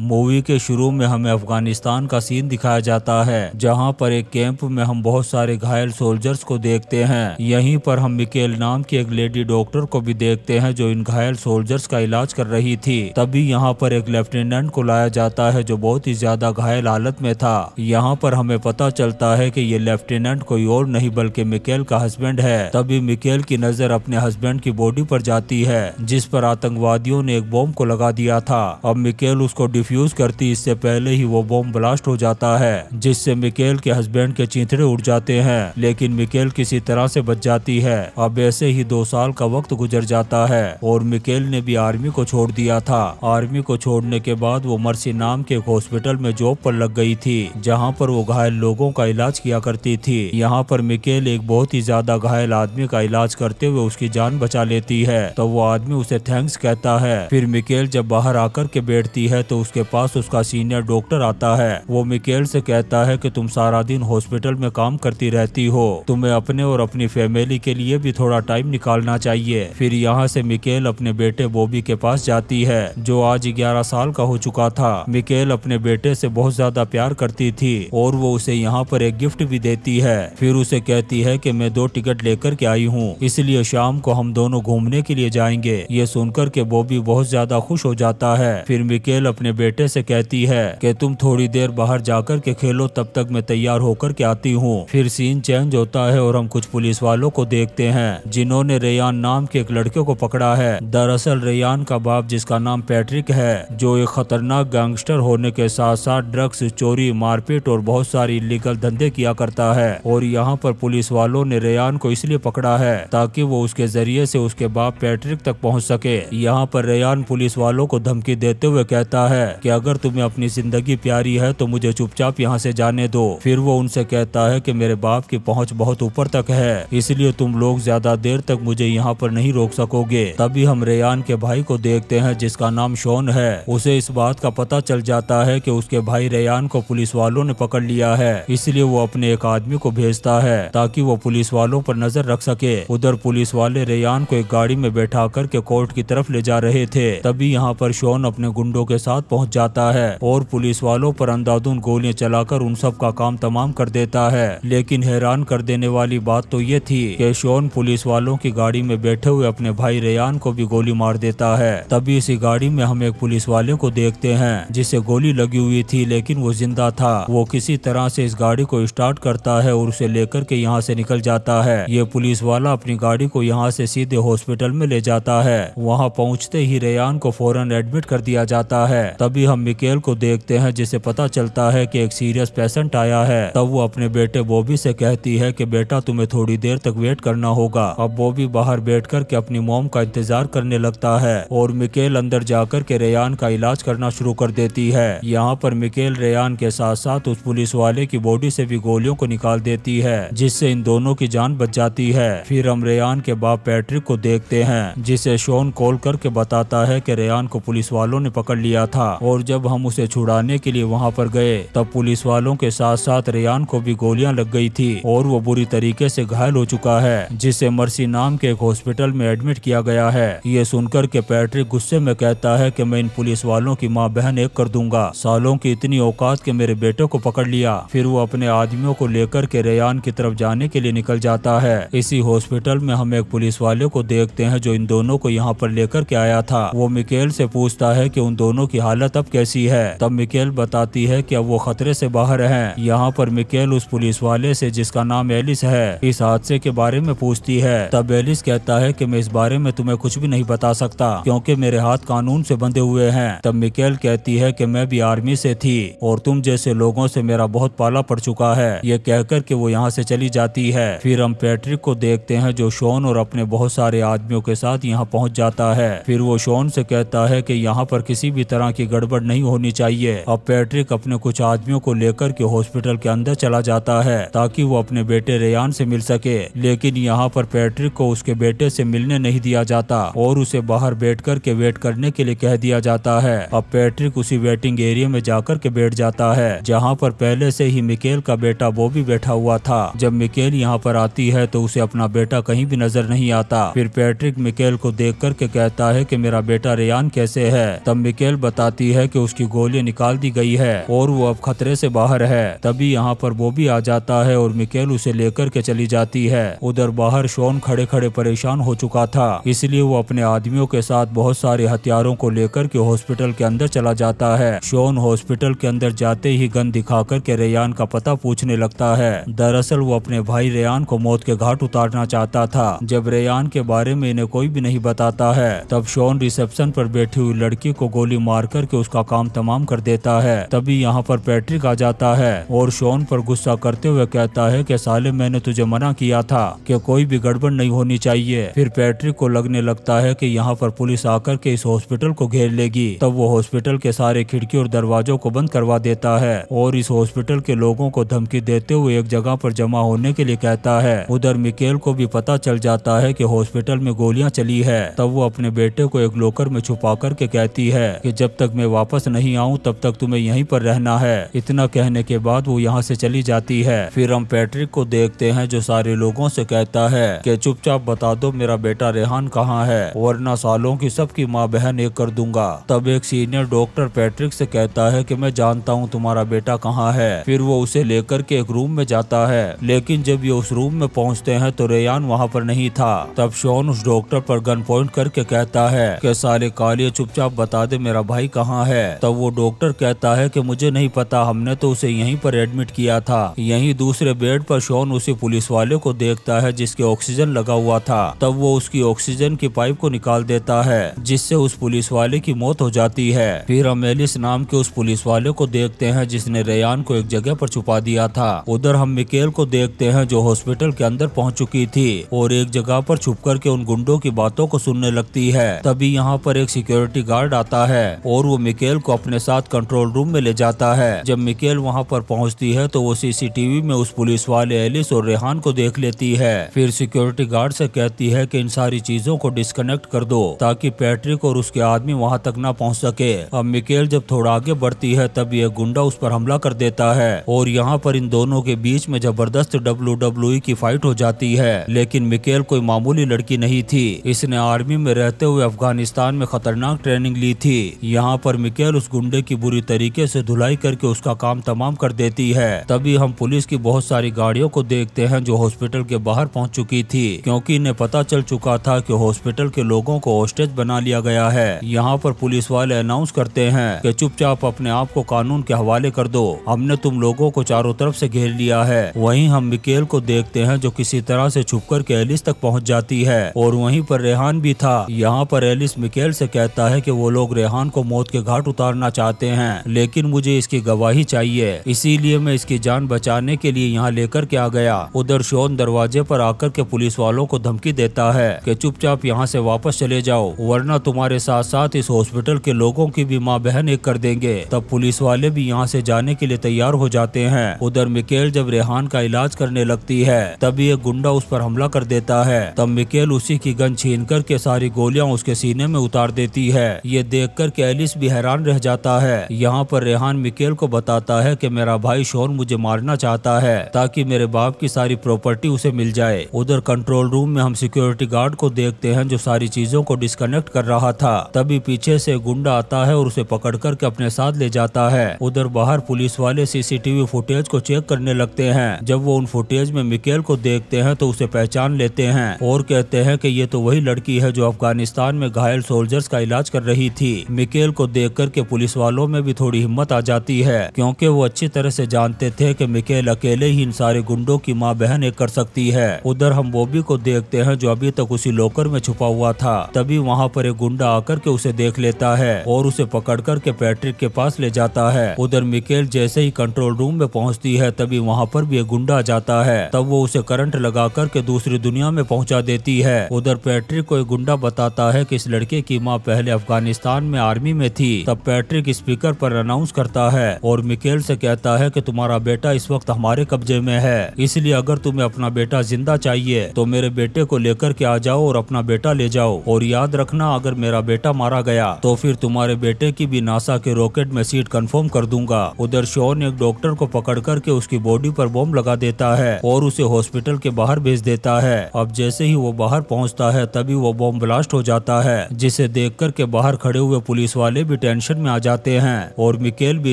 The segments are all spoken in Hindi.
मूवी के शुरू में हमें अफगानिस्तान का सीन दिखाया जाता है जहां पर एक कैंप में हम बहुत सारे घायल सोल्जर्स को देखते हैं यहीं पर हम मिकेल नाम की एक लेडी डॉक्टर को भी देखते हैं जो इन घायल सोल्जर्स का इलाज कर रही थी तभी यहां पर एक लेफ्टिनेंट को लाया जाता है जो बहुत ही ज्यादा घायल हालत में था यहाँ पर हमें पता चलता है की ये लेफ्टिनेंट कोई और नहीं बल्कि मिकेल का हस्बैंड है तभी मिकेल की नजर अपने हस्बैंड की बॉडी पर जाती है जिस पर आतंकवादियों ने एक बॉम्ब को लगा दिया था अब मिकेल उसको डिफ्यूज करती इससे पहले ही वो बॉम्ब ब्लास्ट हो जाता है जिससे मिकेल के हस्बैंड के चिंतरे उड़ जाते हैं लेकिन मिकेल किसी तरह से बच जाती है अब ऐसे ही दो साल का वक्त गुजर जाता है और मिकेल ने भी आर्मी को छोड़ दिया था आर्मी को छोड़ने के बाद वो मर्सी नाम के एक हॉस्पिटल में जॉब पर लग गई थी जहाँ पर वो घायल लोगों का इलाज किया करती थी यहाँ पर मिकेल एक बहुत ही ज्यादा घायल आदमी का इलाज करते हुए उसकी जान बचा लेती है तो वो आदमी उसे थैंक्स कहता है फिर मिकेल जब बाहर आकर के बैठती है तो उस उसके पास उसका सीनियर डॉक्टर आता है वो मिकेल से कहता है कि तुम सारा दिन हॉस्पिटल में काम करती रहती हो तुम्हें अपने और अपनी फैमिली के लिए भी थोड़ा टाइम निकालना चाहिए फिर यहाँ से मिकेल अपने बेटे बॉबी के पास जाती है जो आज ग्यारह साल का हो चुका था मिकेल अपने बेटे से बहुत ज्यादा प्यार करती थी और वो उसे यहाँ पर एक गिफ्ट भी देती है फिर उसे कहती है की मैं दो टिकट लेकर के आई हूँ इसलिए शाम को हम दोनों घूमने के लिए जाएंगे ये सुनकर के बॉबी बहुत ज्यादा खुश हो जाता है फिर मिकेल अपने बेटे से कहती है कि तुम थोड़ी देर बाहर जाकर के खेलो तब तक मैं तैयार होकर के आती हूँ फिर सीन चेंज होता है और हम कुछ पुलिस वालों को देखते हैं जिन्होंने रेयान नाम के एक लड़के को पकड़ा है दरअसल रेयान का बाप जिसका नाम पैट्रिक है जो एक खतरनाक गैंगस्टर होने के साथ साथ ड्रग्स चोरी मारपीट और बहुत सारी इलीगल धंधे किया करता है और यहाँ पर पुलिस वालों ने रेयान को इसलिए पकड़ा है ताकि वो उसके जरिए से उसके बाप पैट्रिक तक पहुँच सके यहाँ पर रेयान पुलिस वालों को धमकी देते हुए कहता है है कि अगर तुम्हें अपनी जिंदगी प्यारी है तो मुझे चुपचाप यहाँ से जाने दो फिर वो उनसे कहता है कि मेरे बाप की पहुँच बहुत ऊपर तक है इसलिए तुम लोग ज्यादा देर तक मुझे यहाँ पर नहीं रोक सकोगे तभी हम रेयान के भाई को देखते हैं जिसका नाम शोन है उसे इस बात का पता चल जाता है की उसके भाई रेयान को पुलिस वालों ने पकड़ लिया है इसलिए वो अपने एक आदमी को भेजता है ताकि वो पुलिस वालों पर नजर रख सके उधर पुलिस वाले रेयान को एक गाड़ी में बैठा करके कोर्ट की तरफ ले जा रहे थे तभी यहाँ पर शोन अपने गुंडों के साथ पहुँच पहुंच जाता है और पुलिस वालों पर अंधाधुन गोलियां चलाकर उन सब का काम तमाम कर देता है लेकिन हैरान कर देने वाली बात तो ये थी कि शोन पुलिस वालों की गाड़ी में बैठे हुए अपने भाई रेयान को भी गोली मार देता है तभी इसी गाड़ी में हम एक पुलिस वाले को देखते हैं जिसे गोली लगी हुई थी लेकिन वो जिंदा था वो किसी तरह से इस गाड़ी को स्टार्ट करता है और उसे लेकर के यहाँ से निकल जाता है ये पुलिस वाला अपनी गाड़ी को यहाँ से सीधे हॉस्पिटल में ले जाता है वहाँ पहुँचते ही रेयान को फौरन एडमिट कर दिया जाता है तभी हम मिकेल को देखते हैं जिसे पता चलता है कि एक सीरियस पेशेंट आया है तब वो अपने बेटे बॉबी से कहती है कि बेटा तुम्हें थोड़ी देर तक वेट करना होगा अब बॉबी बाहर बैठ कर के अपनी मोम का इंतजार करने लगता है और मिकेल अंदर जाकर के रेयान का इलाज करना शुरू कर देती है यहाँ पर मिकेल रेयान के साथ साथ उस पुलिस वाले की बॉडी से भी गोलियों को निकाल देती है जिससे इन दोनों की जान बच जाती है फिर हम रेयान के बाप पैट्रिक को देखते हैं जिसे शोन कॉल करके बताता है कि रेयान को पुलिस वालों ने पकड़ लिया था और जब हम उसे छुड़ाने के लिए वहाँ पर गए तब पुलिस वालों के साथ साथ रेयान को भी गोलियाँ लग गई थी और वो बुरी तरीके से घायल हो चुका है जिसे मर्सी नाम के एक हॉस्पिटल में एडमिट किया गया है ये सुनकर के पैट्रिक गुस्से में कहता है की मैं इन पुलिस वालों की माँ बहन एक कर दूंगा सालों की इतनी औकात के मेरे बेटे को पकड़ लिया फिर वो अपने आदमियों को लेकर के रेयान की तरफ जाने के लिए निकल जाता है इसी हॉस्पिटल में हम एक पुलिस वाले को देखते हैं जो इन दोनों को यहाँ पर लेकर के आया था वो मिकेल से पूछता है की उन दोनों की हालत हालत अब कैसी है तब मिकेल बताती है कि अब वो खतरे से बाहर हैं यहाँ पर मिकेल उस पुलिस वाले से जिसका नाम एलिस है इस हादसे के बारे में पूछती है तब एलिस कहता है कि मैं इस बारे में तुम्हें कुछ भी नहीं बता सकता क्योंकि मेरे हाथ कानून से बंधे हुए हैं तब मिकेल कहती है कि मैं भी आर्मी से थी और तुम जैसे लोगों से मेरा बहुत पाला पड़ चुका है ये कहकर के वो यहाँ से चली जाती है फिर हम पैट्रिक को देखते हैं जो शोन और अपने बहुत सारे आदमियों के साथ यहाँ पहुँच जाता है फिर वो शोन से कहता है कि यहाँ पर किसी भी तरह की गड़बड़ नहीं होनी चाहिए अब पैट्रिक अपने कुछ आदमियों को लेकर के हॉस्पिटल के अंदर चला जाता है ताकि वो अपने बेटे रेयान से मिल सके लेकिन यहाँ पर पैट्रिक को उसके बेटे से मिलने नहीं दिया जाता और उसे बाहर बैठ कर के वेट करने के लिए कह दिया जाता है अब पैट्रिक उसी वेटिंग एरिया में जाकर के बैठ जाता है जहाँ पर पहले से ही मिकेल का बेटा वो भी बैठा हुआ था जब मिकेल यहाँ पर आती है तो उसे अपना बेटा कहीं भी नजर नहीं आता फिर पैट्रिक मिकेल को देख कर के कहता है की मेरा बेटा रेयान कैसे है तब मिकेल बताती बताती है कि उसकी गोलियां निकाल दी गई है और वो अब खतरे से बाहर है तभी यहाँ पर वो भी आ जाता है और मिकेल उसे लेकर के चली जाती है उधर बाहर शोन खड़े खड़े परेशान हो चुका था इसलिए वो अपने आदमियों के साथ बहुत सारे हथियारों को लेकर के हॉस्पिटल के अंदर चला जाता है शोन हॉस्पिटल के अंदर जाते ही गन दिखा करके रेयान का पता पूछने लगता है दरअसल वो अपने भाई रेयान को मौत के घाट उतारना चाहता था जब रेयान के बारे में इन्हें कोई भी नहीं बताता है तब शोन रिसेप्शन पर बैठी हुई लड़की को गोली मार कर के उसका काम तमाम कर देता है तभी यहाँ पर पैट्रिक आ जाता है और शोन पर गुस्सा करते हुए कहता है कि साले मैंने तुझे मना किया था कि कोई भी गड़बड़ नहीं होनी चाहिए फिर पैट्रिक को लगने लगता है कि यहाँ पर पुलिस आकर के इस हॉस्पिटल को घेर लेगी तब वो हॉस्पिटल के सारे खिड़की और दरवाजों को बंद करवा देता है और इस हॉस्पिटल के लोगों को धमकी देते हुए एक जगह पर जमा होने के लिए कहता है उधर मिकेल को भी पता चल जाता है कि हॉस्पिटल में गोलियां चली है तब वो अपने बेटे को एक लोकर में छुपा करके कहती है कि जब तक मैं वापस नहीं आऊँ तब तक तुम्हें यहीं पर रहना है इतना कहने के बाद वो यहाँ से चली जाती है फिर हम पैट्रिक को देखते हैं जो सारे लोगों से कहता है कि चुपचाप बता दो मेरा बेटा रेहान कहाँ है वरना सालों की सबकी माँ बहन एक कर दूंगा तब एक सीनियर डॉक्टर पैट्रिक से कहता है कि मैं जानता हूँ तुम्हारा बेटा कहाँ है फिर वो उसे लेकर के एक रूम में जाता है लेकिन जब ये उस रूम में पहुँचते हैं तो रेहान वहाँ पर नहीं था तब शोन उस डॉक्टर पर गन पॉइंट करके कहता है कि साले कालिए चुपचाप बता दे मेरा भाई कहाँ कहाँ है तब वो डॉक्टर कहता है कि मुझे नहीं पता हमने तो उसे यहीं पर एडमिट किया था यहीं दूसरे बेड पर शोन उसी पुलिस वाले को देखता है जिसके ऑक्सीजन लगा हुआ था तब वो उसकी ऑक्सीजन की पाइप को निकाल देता है जिससे उस पुलिस वाले की मौत हो जाती है फिर हम एलिस नाम के उस पुलिस वाले को देखते हैं जिसने रेयान को एक जगह पर छुपा दिया था उधर हम मिकेल को देखते हैं जो हॉस्पिटल के अंदर पहुंच चुकी थी और एक जगह पर छुप करके उन गुंडों की बातों को सुनने लगती है तभी यहाँ पर एक सिक्योरिटी गार्ड आता है और वो मिकेल को अपने साथ कंट्रोल रूम में ले जाता है जब मिकेल वहाँ पर पहुँचती है तो वो सीसीटीवी में उस पुलिस वाले एलिस और रेहान को देख लेती है फिर सिक्योरिटी गार्ड से कहती है कि इन सारी चीजों को डिस्कनेक्ट कर दो ताकि पैट्रिक और उसके आदमी वहाँ तक न पहुँच सके अब मिकेल जब थोड़ा आगे बढ़ती है तब यह गुंडा उस पर हमला कर देता है और यहाँ पर इन दोनों के बीच में जबरदस्त डब्ल्यू e की फाइट हो जाती है लेकिन मिकेल कोई मामूली लड़की नहीं थी इसने आर्मी में रहते हुए अफगानिस्तान में खतरनाक ट्रेनिंग ली थी यहाँ पर मिकेल उस गुंडे की बुरी तरीके से धुलाई करके उसका काम तमाम कर देती है तभी हम पुलिस की बहुत सारी गाड़ियों को देखते हैं जो हॉस्पिटल के बाहर पहुंच चुकी थी क्योंकि इन्हें पता चल चुका था कि हॉस्पिटल के लोगों को होस्टेज बना लिया गया है यहाँ पर पुलिस वाले अनाउंस करते हैं कि चुपचाप अपने आप को कानून के हवाले कर दो हमने तुम लोगों को चारों तरफ से घेर लिया है वहीं हम मिकेल को देखते हैं जो किसी तरह से छुप कर के एलिस तक पहुंच जाती है और वहीं पर रेहान भी था यहाँ पर एलिस मिकेल से कहता है कि वो लोग रेहान को मौत के घाट उतारना चाहते हैं लेकिन मुझे इसकी गवाही चाहिए इसीलिए मैं इसकी जान बचाने के लिए यहाँ लेकर के आ गया उधर शोन दरवाजे पर आकर के पुलिस वालों को धमकी देता है कि चुपचाप यहाँ से वापस चले जाओ वरना तुम्हारे साथ साथ इस हॉस्पिटल के लोगों की भी माँ बहन एक कर देंगे तब पुलिस वाले भी यहाँ से जाने के लिए तैयार हो जाते हैं उधर मिकेल जब रेहान का इलाज करने लगती है तभी एक गुंडा उस पर हमला कर देता है तब मिकेल उसी की गन छीन कर के सारी गोलियाँ उसके सीने में उतार देती है ये देख कर के एलिस भी हैरान रह जाता है यहाँ पर रेहान मिकेल को बताता है कि मेरा भाई शोर मुझे मारना चाहता है ताकि मेरे बाप की सारी प्रॉपर्टी उसे मिल जाए उधर कंट्रोल रूम में हम सिक्योरिटी गार्ड को देखते हैं जो सारी चीजों को डिस्कनेक्ट कर रहा था तभी पीछे से गुंडा आता है और उसे पकड़ करके अपने साथ ले जाता है उधर बाहर पुलिस वाले सीसीटीवी फुटेज को चेक करने लगते हैं जब वो उन फुटेज में मिकेल को देखते हैं तो उसे पहचान लेते हैं और कहते हैं कि ये तो वही लड़की है जो अफगानिस्तान में घायल सोल्जर्स का इलाज कर रही थी मिकेल को देख कर के पुलिस वालों में भी थोड़ी हिम्मत आ जाती है क्योंकि वो अच्छी तरह से जानते थे कि मिकेल अकेले ही इन सारे गुंडों की माँ बहन एक कर सकती है उधर हम बॉबी को देखते हैं जो अभी तक उसी लोकर में छुपा हुआ था तभी वहाँ पर एक गुंडा आकर के उसे देख लेता है और उसे पकड़ कर के पैट्रिक के पास ले जाता है उधर मिकेल जैसे ही कंट्रोल रूम में पहुँचती है तभी वहाँ पर भी एक गुंडा जाता है तब वो उसे करंट लगा कर के दूसरी दुनिया में पहुँचा देती है उधर पैट्रिक को एक गुंडा बताता है की इस लड़के की माँ पहले अफगानिस्तान में आर्मी में थी थी तब पैट्रिक स्पीकर पर अनाउंस करता है और मिकेल से कहता है कि तुम्हारा बेटा इस वक्त हमारे कब्जे में है इसलिए अगर तुम्हें अपना बेटा जिंदा चाहिए तो मेरे बेटे को लेकर के आ जाओ और अपना बेटा ले जाओ और याद रखना अगर मेरा बेटा मारा गया तो फिर तुम्हारे बेटे की भी नासा के रॉकेट में सीट कन्फर्म कर दूंगा उधर शोन एक डॉक्टर को पकड़ करके उसकी बॉडी आरोप बॉम्ब लगा देता है और उसे हॉस्पिटल के बाहर भेज देता है अब जैसे ही वो बाहर पहुँचता है तभी वो बॉम्ब ब्लास्ट हो जाता है जिसे देख कर के बाहर खड़े हुए पुलिस वाले भी टेंशन में आ जाते हैं और मिकेल भी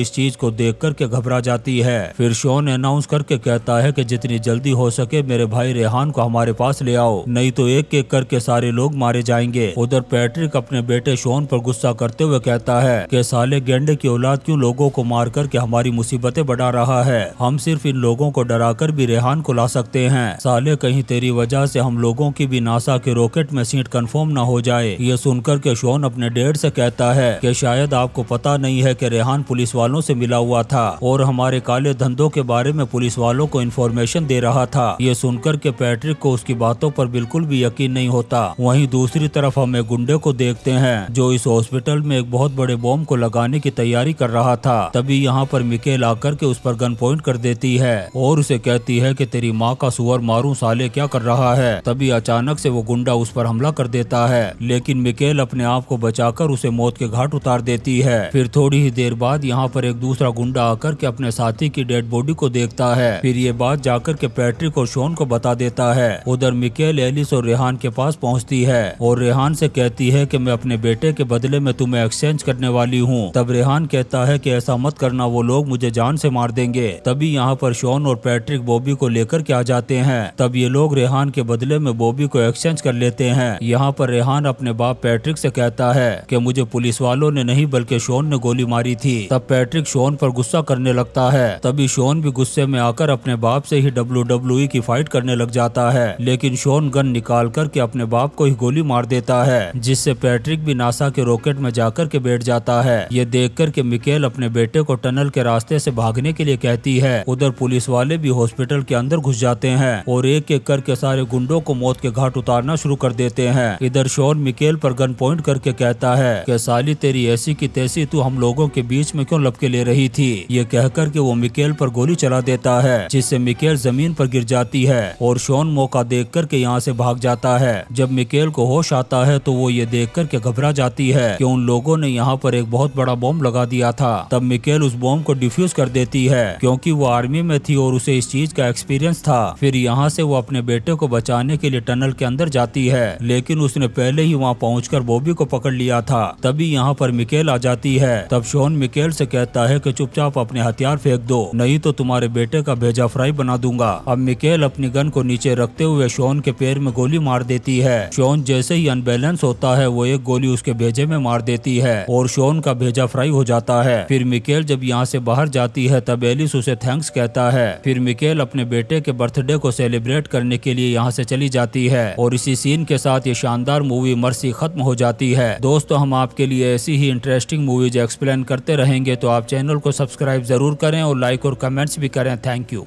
इस चीज को देख करके घबरा जाती है फिर शोन अनाउंस करके कहता है कि जितनी जल्दी हो सके मेरे भाई रेहान को हमारे पास ले आओ नहीं तो एक एक करके सारे लोग मारे जाएंगे उधर पैट्रिक अपने बेटे शोन पर गुस्सा करते हुए कहता है कि साले गेंडे की औलाद क्यों लोगों को मार करके हमारी मुसीबतें बढ़ा रहा है हम सिर्फ इन लोगों को डरा कर भी रेहान को ला सकते हैं साले कहीं तेरी वजह से हम लोगों की भी नासा के रॉकेट में सीट कंफर्म न हो जाए ये सुनकर के शोन अपने डेढ़ से कहता है की शायद आपको पता नहीं है कि रेहान पुलिस वालों से मिला हुआ था और हमारे काले धंधों के बारे में पुलिस वालों को इन्फॉर्मेशन दे रहा था ये सुनकर के पैट्रिक को उसकी बातों पर बिल्कुल भी यकीन नहीं होता वहीं दूसरी तरफ हम एक गुंडे को देखते हैं जो इस हॉस्पिटल में एक बहुत बड़े बॉम्ब को लगाने की तैयारी कर रहा था तभी यहाँ पर मिकेल आकर के उस पर गन पॉइंट कर देती है और उसे कहती है की तेरी माँ का सुअर मारू साले क्या कर रहा है तभी अचानक से वो गुंडा उस पर हमला कर देता है लेकिन मिकेल अपने आप को बचाकर उसे मौत के घाट उतार मार देती है फिर थोड़ी ही देर बाद यहाँ पर एक दूसरा गुंडा आकर के अपने साथी की डेड बॉडी को देखता है फिर ये बात जाकर के पैट्रिक और शोन को बता देता है उधर मिकेल एलिस और रेहान के पास पहुँचती है और रेहान से कहती है की मैं अपने बेटे के बदले में तुम्हें एक्सचेंज करने वाली हूँ तब रेहान कहता है की ऐसा मत करना वो लोग मुझे जान से मार देंगे तभी यहाँ पर शोन और पैट्रिक बॉबी को लेकर के आ जाते हैं तब ये लोग रेहान के बदले में बॉबी को एक्सचेंज कर लेते हैं यहाँ पर रेहान अपने बाप पैट्रिक से कहता है कि मुझे पुलिस वालों ने ने नहीं बल्कि शोन ने गोली मारी थी तब पैट्रिक शोन पर गुस्सा करने लगता है तभी शोन भी गुस्से में आकर अपने बाप से ही डब्ल्यू की फाइट करने लग जाता है लेकिन शोन गन निकाल कर अपने बाप को ही गोली मार देता है जिससे पैट्रिक भी नासा के रॉकेट में जाकर के बैठ जाता है ये देख कर के मिकेल अपने बेटे को टनल के रास्ते ऐसी भागने के लिए कहती है उधर पुलिस वाले भी हॉस्पिटल के अंदर घुस जाते हैं और एक एक करके सारे गुंडो को मौत के घाट उतारना शुरू कर देते हैं इधर शोन मिकेल पर गन पॉइंट करके कहता है कि साली तेरी ऐसी की तैसी तू हम लोगों के बीच में क्यों लपके ले रही थी ये कहकर के वो मिकेल पर गोली चला देता है जिससे मिकेल जमीन पर गिर जाती है और शोन मौका देख कर के यहाँ से भाग जाता है जब मिकेल को होश आता है तो वो ये देख कर के घबरा जाती है की उन लोगों ने यहाँ पर एक बहुत बड़ा बॉम्ब लगा दिया था तब मिकेल उस बॉम्ब को डिफ्यूज कर देती है क्योंकि वो आर्मी में थी और उसे इस चीज का एक्सपीरियंस था फिर यहाँ से वो अपने बेटे को बचाने के लिए टनल के अंदर जाती है लेकिन उसने पहले ही वहाँ पहुँच बॉबी को पकड़ लिया था तभी यहाँ पर मिकेल आ जाती है तब शोन मिकेल से कहता है कि चुपचाप अपने हथियार फेंक दो नहीं तो तुम्हारे बेटे का भेजा फ्राई बना दूंगा अब मिकेल अपनी गन को नीचे रखते हुए शोन के पैर में गोली मार देती है शोन जैसे ही अनबैलेंस होता है वो एक गोली उसके भेजे में मार देती है और शोन का भेजा फ्राई हो जाता है फिर मिकेल जब यहाँ से बाहर जाती है तब एलिस उसे थैंक्स कहता है फिर मिकेल अपने बेटे के बर्थडे को सेलिब्रेट करने के लिए यहाँ से चली जाती है और इसी सीन के साथ ये शानदार मूवी मर्सी खत्म हो जाती है दोस्तों हम आपके लिए ऐसी ही इंटरेस्टिंग मूवीज़ एक्सप्लेन करते रहेंगे तो आप चैनल को सब्सक्राइब ज़रूर करें और लाइक और कमेंट्स भी करें थैंक यू